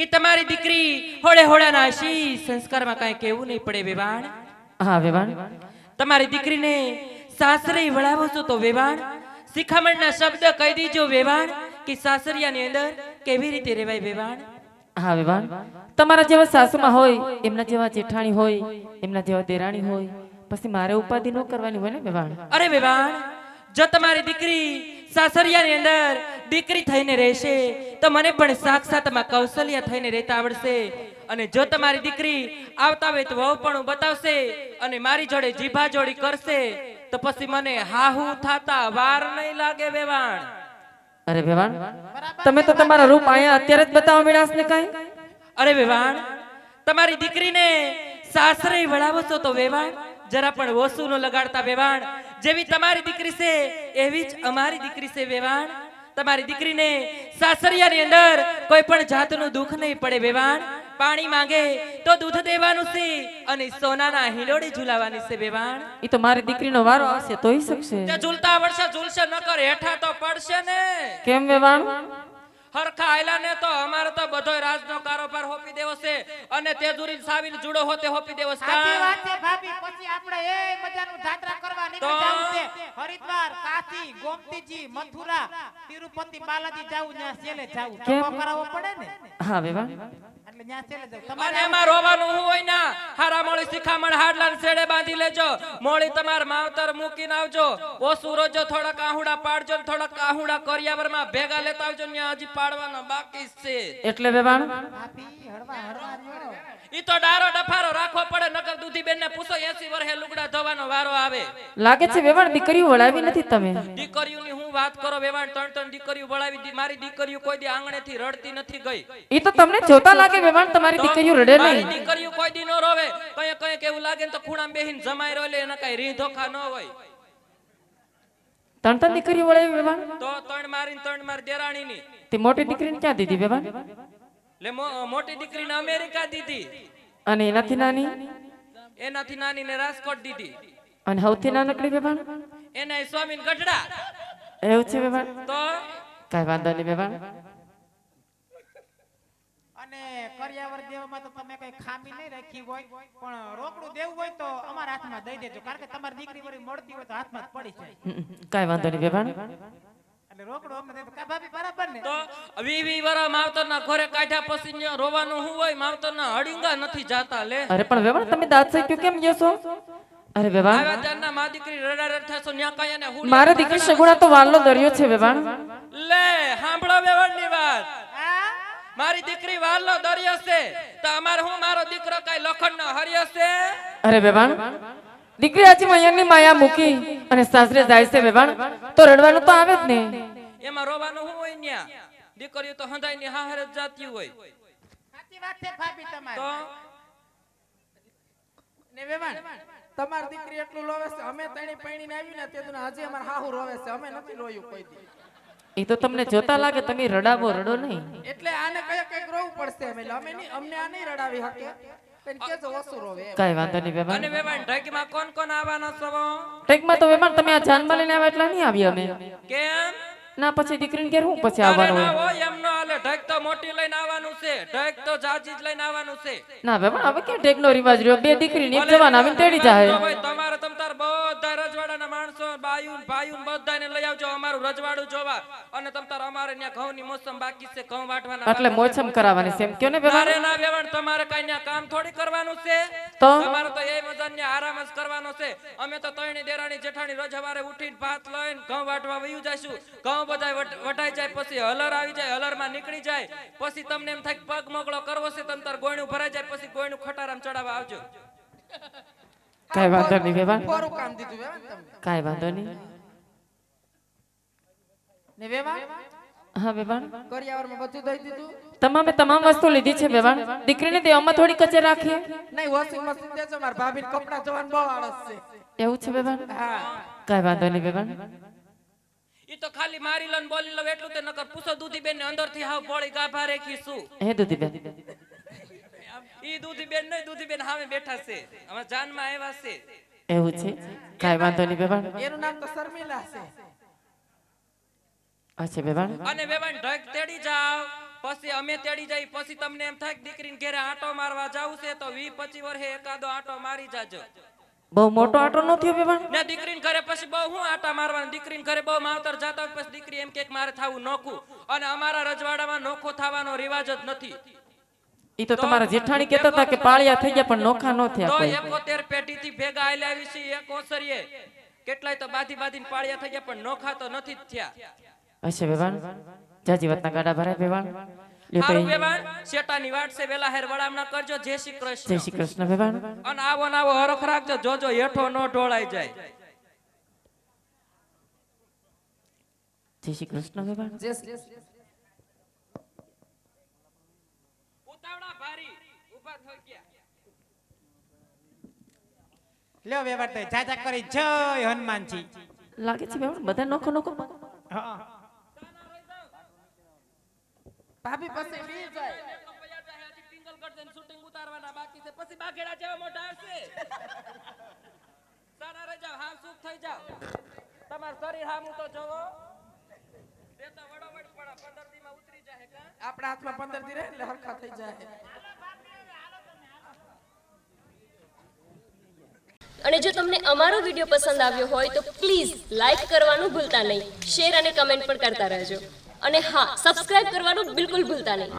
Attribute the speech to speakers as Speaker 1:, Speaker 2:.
Speaker 1: કે તમારી દીકરી હોળે હોળા નાશી સંસ્કારમાં કાંઈ કહેવું નહીં પડે વેવાણ હા વેવાણ તમારી દીકરીને સાસરે વળાવો છો તો વેવાણ શિખામણના શબ્દ કહી દીજો વેવાણ કે સાસરિયાની અંદર કેવી રીતે રેવાય વેવાણ હા વેવાણ
Speaker 2: તમારા જેવા સાસુમાં હોય એમના જેવા જેઠાણી હોય એમના જેવા દેરાણી હોય પછી મારે ઉપાધિ ન કરવાની હોય ને વેવાણ
Speaker 1: અરે વેવાણ જો તમારી દીકરી સાસરિયાની અંદર દીકરી થઈને રહેશે તો મને પણ સાક્ષાતમાં કૌશલ્ય થઈને રહેતા આવડશે અને જો તમારી દીકરી આવતા હોય તો વહુ પણ બતાવશે અને મારી જોડે જીભા જોડી કરશે તો પછી મને હાહુ થાતા વાર નહીં લાગે વેવાણ
Speaker 2: અરે વેવાણ તમે તો તમારા રૂપ આયા અત્યારે જ બતાવો વિલાસ
Speaker 1: ને કઈ અરે વેવાણ તમારી દીકરીને સાસરે વળાવો તો વેવાણ જરા પણ ઓસુ ન લગાડતા વેવાણ જેવી તમારી દીકરી છે એવી જ અમારી દીકરી છે વેવાણ તમારી દીકરીને સાસરિયાની અંદર કોઈ પણ જાતનું દુઃખ નહીં પડે બેવાન પાણી માંગે તો દૂધ દેવાનું છે અને સોનાના હિલોડી ઝુલાવાની છે બેવાન
Speaker 2: એ તો મારી દીકરીનો વારો આવશે તોય શકશે
Speaker 1: ઝૂલતા વર્ષે ઝૂલશે ન કર હેઠા તો પડશે ને કેમ બેવાન હરખા આયલા તો અમારે તો બધો રાજનો કારોબાર હોપી દેવો છે અને તેજુરી સાવીલ જુડો હોતે હોપી દેવો હરિદ્વાર કાશી ગોમતીજી મથુરા તિરુપતિ બાલાજી જાવું ત્યાં સેલે જાવું કરાવવો પડે ને હા બેવા એટલે ન્યા ચેલે જાવ તમારે એમાં રોવાનું હું હોય ના હારા મોળી શિખામણ હાડલાન છેડે બાંધી લેજો મોળી તમાર માવતર મૂકીને આવજો ઓસુ રોજો થોડા કાહુડા પાડજો ને થોડા કરિયાવરમાં ભેગા લેતા આવજો ને હજી પાડવાના બાકી છે એટલે બેવાણ આપી હળવા હળવા રહ્યો ઈ તો ડારો ડફારો રાખવો પડે નકર દૂધી બેન ને પૂછો 80 વર્ષે લુગડા ધોવાનો વારો આવે
Speaker 2: લાગે છે વેવાણ દીકરીઓ વળાવી નથી તમે
Speaker 1: દીકરીઓ હું વાત કરો વેવાણ ત્રણ ત્રણ દીકરીઓ વળાવી મારી દીકરીઓ કોઈ દી આંગણે રડતી નથી ગઈ ઈ તો તમને જોતા લાગે રોવે તમારી દીકરીઓ રડે નહીં દીકરીઓ કોઈ દી નો રોવે કઈ કઈ કેવું લાગે તો ખૂણામાં બેહીને જમાઈ રોલે એને કઈ રીધોખા ન હોય
Speaker 2: ત્રણ ત્રણ દીકરીઓ વળે વેવાણ
Speaker 1: તો ત્રણ મારીને ત્રણ માર દેરાણી
Speaker 2: ની તે મોટી દીકરીને ક્યાં દીધી વેવાણ
Speaker 1: લે મોટી દીકરીને અમેરિકા દીધી
Speaker 2: અને એનાથી નાની
Speaker 1: એનાથી નાની ને રાજકોટ દીધી
Speaker 2: અને સૌથી નાનકડી વેવાણ
Speaker 1: એના સ્વામીને ગઢડા
Speaker 2: એવું છે વેવાણ તો કઈ વાંધો નહીં વેવાણ માં તો તમે કઈ ખામી નહીં
Speaker 1: રાખી હોય પણ રોકડું દેવું હોય તો અમારા હાથમાં દઈ દેજો કારણ કે તમારી દીકરી વળી મળતી હોય તો હાથમાં પડી જાય
Speaker 2: કાઈ વાંધો નહીં બેભાણ
Speaker 1: માવતરના ઘરે કાઢ્યા નથી જાતા લે પણ વેવાણ તમે મા દીકરી
Speaker 2: મારા દીકરી સગુણા તો વાલનો દરિયો છે લે
Speaker 1: સાંભળો વેવાણની વાત મારી દીકરી વાલનો દરિયો છે તો અમાર હું મારો દીકરો કઈ લોખંડનો હરિયો છે
Speaker 2: અરે બેબાણ દીકરી આજી મયનની માયા મૂકી અને સાસરે જાય છે બેબાણ તો રડવાનું તો
Speaker 1: આવે જ ને એમાં રોવાનું હું હોય ન્યા દીકરીઓ તો હંધાઈ ની હાહર જાતી હોય સાચી વાત છે ભાભી તમારી તો ને બેબાણ તમારી દીકરી એટલું રોવે છે અમે તણી પૈણીને આવી ને તે તો આજે અમાર હાહુ રોવે છે અમે નથી રોયું કોઈ દી
Speaker 2: એ તો તમને જોતા લાગે તમે રડાવો રડો નહીં
Speaker 1: એટલે આને કયા કઈક રોવું પડશે અમે અમે અમને આ નહીં રડાવી હકે
Speaker 2: આવ્યા અમે કેમ ના પછી દીકરીને ઘેર હું પછી આવવાનું હોય
Speaker 1: એમ નો હાલે તો મોટી લઈને આવવાનું છે ઢેક તો જાજી લઈને
Speaker 2: આવવાનું છે ના રિવાજ રહ્યો બે દીકરી એક તેડી જાય તમારે ભાઈઓ બધાને લઈ આવજો
Speaker 1: અમારું રજવાડું જોવા અને તમ અમારે ત્યાં ઘઉંની મોસમ બાકી છે ઘઉં વાટવાના એટલે મોસમ
Speaker 2: કરાવવાની છે એમ કયો ને વેવાણ ના
Speaker 1: વેવાણ તમારે કઈ ન્યા કામ થોડી કરવાનું છે તો તમારે તો એ મજાન ન્યા આરામ જ કરવાનો છે અમે તો તણી દેરાણી જેઠાણી સવારે ઉઠીને ભાત લઈને ઘઉં વાટવા વયું જઈશું ઘઉં બધાય વટાઈ જાય પછી હલર આવી જાય હલર માં નીકળી જાય પછી તમને એમ થાય પગ મોકળો કરવો છે તમ તાર ગોયણું ભરાઈ જાય પછી ગોયણું ખટારામ ચડાવવા આવજો
Speaker 2: કઈ વાંધો નહીં વેવાણ કાઈ વાંધો નહીં તમામે તમામ વસ્તુ લીધી છે વેવાણ દીકરીને તે થોડી કચે રાખીએ
Speaker 1: નહીં વોશિંગ મશીન દેજો માર ભાભી કપડા જવાન બહુ આળસ
Speaker 2: છે એવું છે વેવાણ હા વાંધો નહીં વેવાણ
Speaker 1: ઈ તો ખાલી મારી લન બોલી લો એટલું તે નકર પૂછો દૂધી બેન ને અંદર થી હાવ બોળી ગાભા રેખી શું હે દૂધી બેન ઈ દૂધી બેન નહીં દૂધી બેન હામે બેઠા છે અમે જાનમાં આવ્યા છે
Speaker 2: એવું છે કાઈ વાંધો નહીં વેવાણ
Speaker 1: એનું નામ તો શર્મિલા છે
Speaker 2: અચ્છા વેવાણ અને
Speaker 1: વેવાણ ઢગ તેડી જાવ પછી અમે તેડી જઈ પછી તમને એમ થાય દીકરીને ઘરે આટો મારવા જાવ છે તો 20 25 વર્ષે એકાદો આટો મારી જાજો
Speaker 2: બહુ મોટો આટો ન થયો વેવાણ
Speaker 1: ને દીકરીને ઘરે પછી બહુ હું આટા મારવાની દીકરીને ઘરે બહુ માવતર જાતા પછી દીકરી એમ કે મારે થાવું નોખું અને અમારા રજવાડામાં નોખો થવાનો રિવાજ જ નથી
Speaker 2: ઈ તો તમારા જેઠાણી કહેતા હતા કે પાળિયા થઈ ગયા પણ નોખા ન થયા કોઈ તો
Speaker 1: 71 પેટી થી ભેગા આયલા વિશે એક ઓસરીએ કેટલાય તો બાધી બાધીને પાળિયા થઈ ગયા પણ નોખા તો નથી થયા
Speaker 2: અચ્છા વેવાણ જાજી વાતના ગાડા ભરાય વેવાણ
Speaker 1: જય હનુમાનજી
Speaker 2: લાગે છે બધા નોખો નોખો ભાભી પછી બી
Speaker 1: જાય આપણા હાથમાં 15 દી રહે હરખા થઈ જાય અને જો તમને અમારો વિડીયો પસંદ આવ્યો હોય તો પ્લીઝ લાઈક કરવાનું ભૂલતા નહીં શેર અને કમેન્ટ પણ કરતા રહેજો અને હા સબસ્ક્રાઇબ કરવાનું બિલકુલ ભૂલતા નહીં